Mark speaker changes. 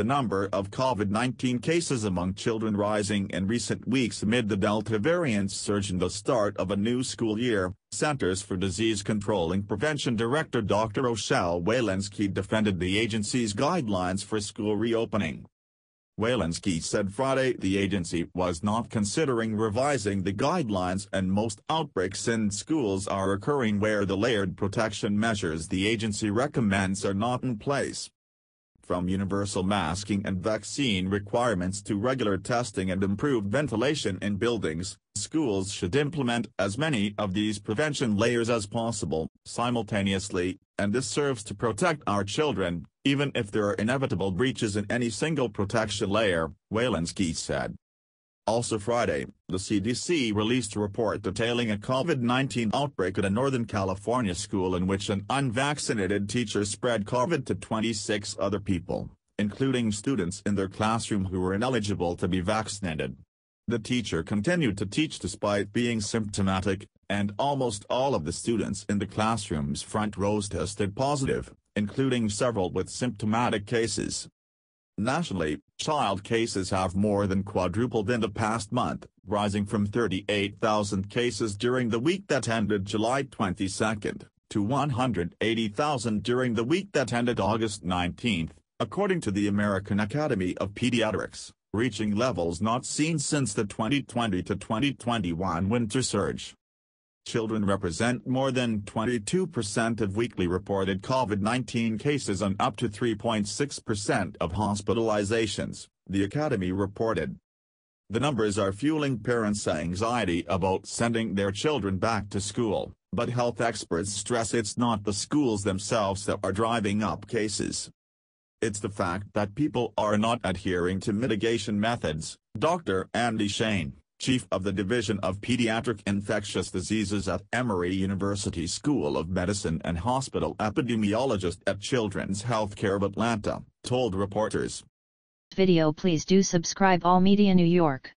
Speaker 1: the number of COVID-19 cases among children rising in recent weeks amid the Delta variant surge and the start of a new school year, Centers for Disease Control and Prevention Director Dr. Rochelle Walensky defended the agency's guidelines for school reopening. Walensky said Friday the agency was not considering revising the guidelines and most outbreaks in schools are occurring where the layered protection measures the agency recommends are not in place from universal masking and vaccine requirements to regular testing and improved ventilation in buildings, schools should implement as many of these prevention layers as possible, simultaneously, and this serves to protect our children, even if there are inevitable breaches in any single protection layer, Walensky said. Also Friday, the CDC released a report detailing a COVID-19 outbreak at a Northern California school in which an unvaccinated teacher spread COVID to 26 other people, including students in their classroom who were ineligible to be vaccinated. The teacher continued to teach despite being symptomatic, and almost all of the students in the classroom's front rows tested positive, including several with symptomatic cases. Nationally, child cases have more than quadrupled in the past month, rising from 38,000 cases during the week that ended July 22 to 180,000 during the week that ended August 19, according to the American Academy of Pediatrics, reaching levels not seen since the 2020-2021 winter surge. Children represent more than 22% of weekly reported COVID-19 cases and up to 3.6% of hospitalizations, the Academy reported. The numbers are fueling parents' anxiety about sending their children back to school, but health experts stress it's not the schools themselves that are driving up cases. It's the fact that people are not adhering to mitigation methods, Dr. Andy Shane, chief of the Division of Pediatric Infectious Diseases at Emory University School of Medicine and hospital epidemiologist at Children's Healthcare of Atlanta, told reporters. Video please do subscribe All Media New York.